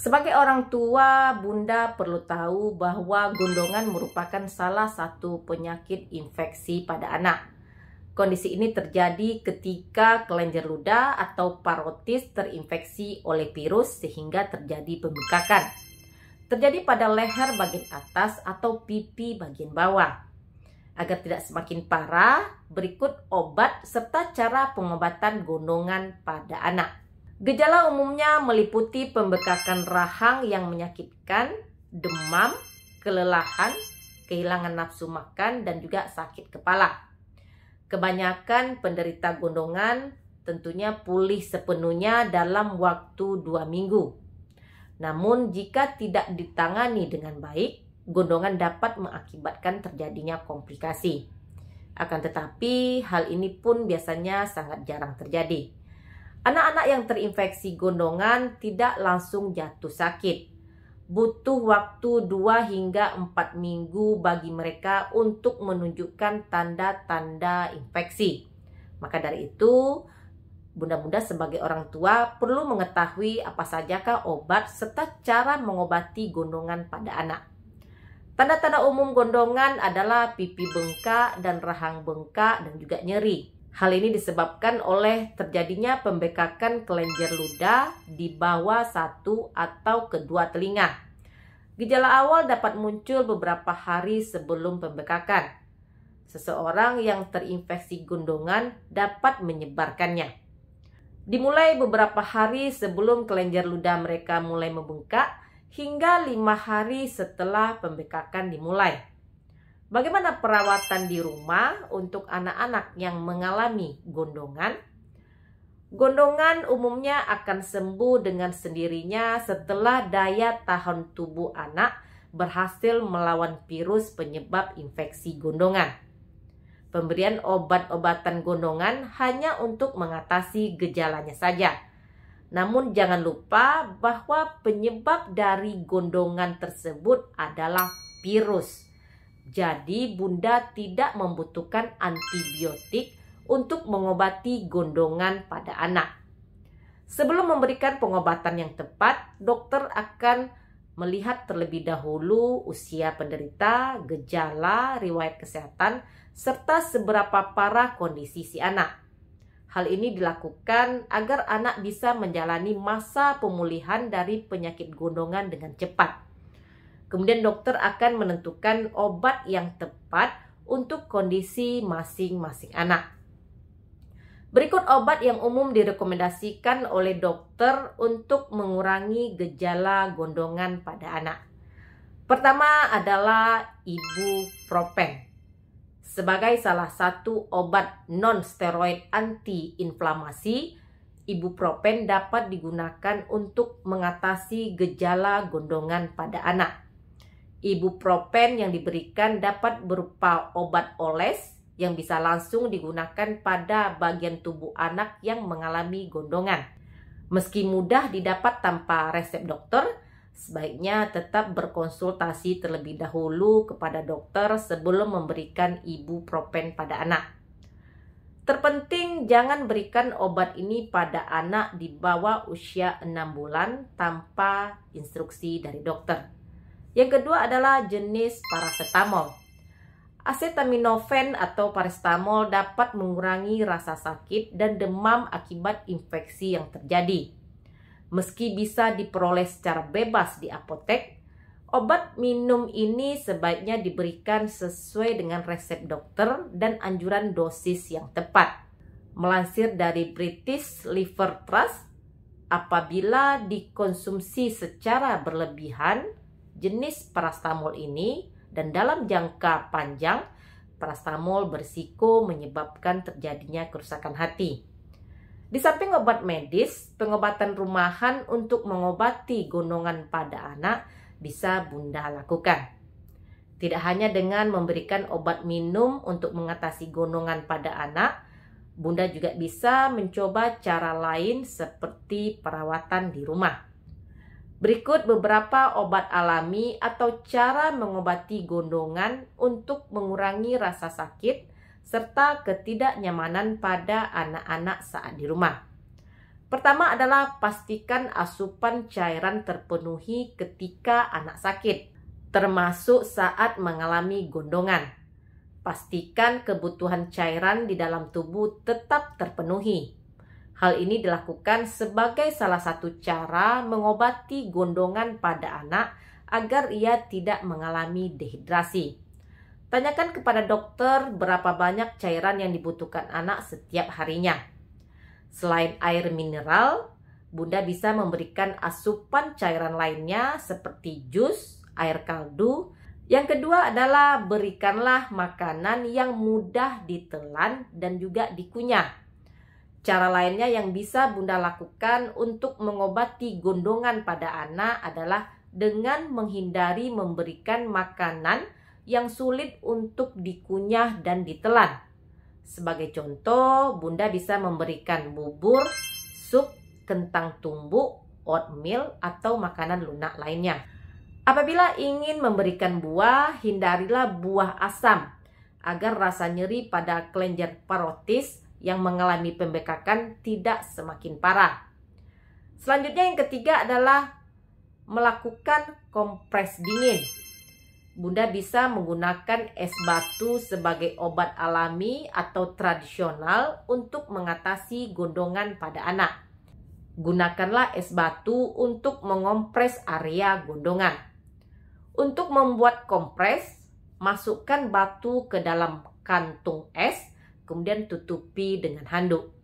Sebagai orang tua, Bunda perlu tahu bahwa gondongan merupakan salah satu penyakit infeksi pada anak. Kondisi ini terjadi ketika kelenjar ludah atau parotis terinfeksi oleh virus sehingga terjadi pembengkakan. Terjadi pada leher bagian atas atau pipi bagian bawah. Agar tidak semakin parah, berikut obat serta cara pengobatan gondongan pada anak. Gejala umumnya meliputi pembekakan rahang yang menyakitkan, demam, kelelahan, kehilangan nafsu makan, dan juga sakit kepala. Kebanyakan penderita gondongan tentunya pulih sepenuhnya dalam waktu dua minggu. Namun jika tidak ditangani dengan baik, gondongan dapat mengakibatkan terjadinya komplikasi. Akan tetapi, hal ini pun biasanya sangat jarang terjadi. Anak-anak yang terinfeksi gondongan tidak langsung jatuh sakit. Butuh waktu 2 hingga 4 minggu bagi mereka untuk menunjukkan tanda-tanda infeksi. Maka dari itu, bunda-bunda sebagai orang tua perlu mengetahui apa sajakah obat serta cara mengobati gondongan pada anak. Tanda-tanda umum gondongan adalah pipi bengkak dan rahang bengkak dan juga nyeri. Hal ini disebabkan oleh terjadinya pembekakan kelenjar ludah di bawah satu atau kedua telinga. Gejala awal dapat muncul beberapa hari sebelum pembekakan. Seseorang yang terinfeksi gundungan dapat menyebarkannya. Dimulai beberapa hari sebelum kelenjar ludah mereka mulai membengkak hingga lima hari setelah pembekakan dimulai. Bagaimana perawatan di rumah untuk anak-anak yang mengalami gondongan? Gondongan umumnya akan sembuh dengan sendirinya setelah daya tahan tubuh anak berhasil melawan virus penyebab infeksi gondongan. Pemberian obat-obatan gondongan hanya untuk mengatasi gejalanya saja. Namun jangan lupa bahwa penyebab dari gondongan tersebut adalah virus. Jadi bunda tidak membutuhkan antibiotik untuk mengobati gondongan pada anak. Sebelum memberikan pengobatan yang tepat, dokter akan melihat terlebih dahulu usia penderita, gejala, riwayat kesehatan, serta seberapa parah kondisi si anak. Hal ini dilakukan agar anak bisa menjalani masa pemulihan dari penyakit gondongan dengan cepat. Kemudian dokter akan menentukan obat yang tepat untuk kondisi masing-masing anak. Berikut obat yang umum direkomendasikan oleh dokter untuk mengurangi gejala gondongan pada anak. Pertama adalah ibuprofen. Sebagai salah satu obat non-steroid anti antiinflamasi, ibuprofen dapat digunakan untuk mengatasi gejala gondongan pada anak. Ibuprofen yang diberikan dapat berupa obat oles yang bisa langsung digunakan pada bagian tubuh anak yang mengalami gondongan. Meski mudah didapat tanpa resep dokter, sebaiknya tetap berkonsultasi terlebih dahulu kepada dokter sebelum memberikan ibuprofen pada anak. Terpenting jangan berikan obat ini pada anak di bawah usia 6 bulan tanpa instruksi dari dokter. Yang kedua adalah jenis paracetamol. Acetaminophen atau paracetamol dapat mengurangi rasa sakit dan demam akibat infeksi yang terjadi. Meski bisa diperoleh secara bebas di apotek, obat minum ini sebaiknya diberikan sesuai dengan resep dokter dan anjuran dosis yang tepat. Melansir dari British Liver Trust, apabila dikonsumsi secara berlebihan, jenis parastamol ini dan dalam jangka panjang parastamol berisiko menyebabkan terjadinya kerusakan hati. Di samping obat medis, pengobatan rumahan untuk mengobati gonongan pada anak bisa Bunda lakukan. Tidak hanya dengan memberikan obat minum untuk mengatasi gonongan pada anak, Bunda juga bisa mencoba cara lain seperti perawatan di rumah. Berikut beberapa obat alami atau cara mengobati gondongan untuk mengurangi rasa sakit serta ketidaknyamanan pada anak-anak saat di rumah. Pertama adalah pastikan asupan cairan terpenuhi ketika anak sakit, termasuk saat mengalami gondongan. Pastikan kebutuhan cairan di dalam tubuh tetap terpenuhi Hal ini dilakukan sebagai salah satu cara mengobati gondongan pada anak agar ia tidak mengalami dehidrasi. Tanyakan kepada dokter berapa banyak cairan yang dibutuhkan anak setiap harinya. Selain air mineral, Bunda bisa memberikan asupan cairan lainnya seperti jus, air kaldu. Yang kedua adalah berikanlah makanan yang mudah ditelan dan juga dikunyah Cara lainnya yang bisa Bunda lakukan untuk mengobati gondongan pada anak adalah dengan menghindari memberikan makanan yang sulit untuk dikunyah dan ditelan. Sebagai contoh, Bunda bisa memberikan bubur, sup, kentang tumbuk, oatmeal, atau makanan lunak lainnya. Apabila ingin memberikan buah, hindarilah buah asam agar rasa nyeri pada kelenjar parotis yang mengalami pembekakan tidak semakin parah. Selanjutnya yang ketiga adalah melakukan kompres dingin. Bunda bisa menggunakan es batu sebagai obat alami atau tradisional untuk mengatasi gondongan pada anak. Gunakanlah es batu untuk mengompres area gondongan. Untuk membuat kompres, masukkan batu ke dalam kantung es kemudian tutupi dengan handuk.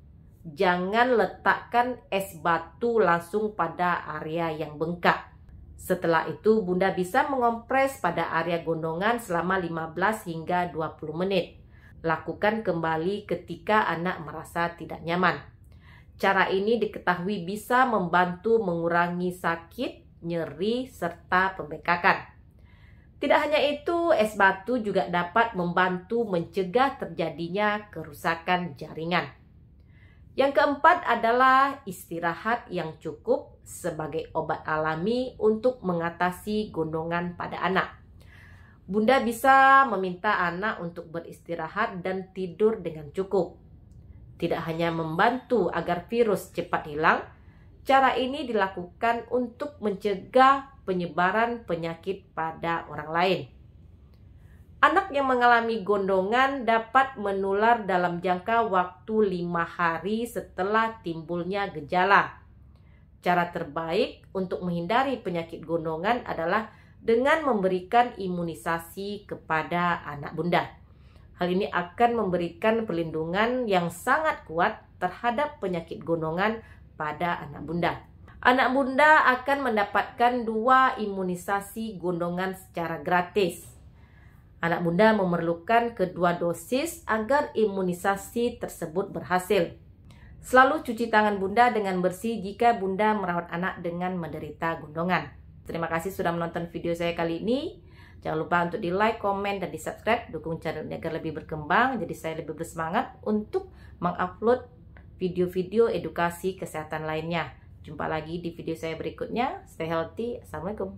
Jangan letakkan es batu langsung pada area yang bengkak. Setelah itu, Bunda bisa mengompres pada area gondongan selama 15 hingga 20 menit. Lakukan kembali ketika anak merasa tidak nyaman. Cara ini diketahui bisa membantu mengurangi sakit, nyeri, serta pembekakan. Tidak hanya itu, es batu juga dapat membantu mencegah terjadinya kerusakan jaringan. Yang keempat adalah istirahat yang cukup sebagai obat alami untuk mengatasi gondongan pada anak. Bunda bisa meminta anak untuk beristirahat dan tidur dengan cukup. Tidak hanya membantu agar virus cepat hilang, cara ini dilakukan untuk mencegah penyebaran penyakit pada orang lain. Anak yang mengalami gondongan dapat menular dalam jangka waktu lima hari setelah timbulnya gejala. Cara terbaik untuk menghindari penyakit gondongan adalah dengan memberikan imunisasi kepada anak bunda. Hal ini akan memberikan perlindungan yang sangat kuat terhadap penyakit gondongan pada anak bunda anak bunda akan mendapatkan dua imunisasi gondongan secara gratis. Anak bunda memerlukan kedua dosis agar imunisasi tersebut berhasil. Selalu cuci tangan bunda dengan bersih jika bunda merawat anak dengan menderita gondongan. Terima kasih sudah menonton video saya kali ini. Jangan lupa untuk di like, komen, dan di subscribe. Dukung channel ini agar lebih berkembang. Jadi saya lebih bersemangat untuk mengupload video-video edukasi kesehatan lainnya. Jumpa lagi di video saya berikutnya. Stay healthy. Assalamualaikum.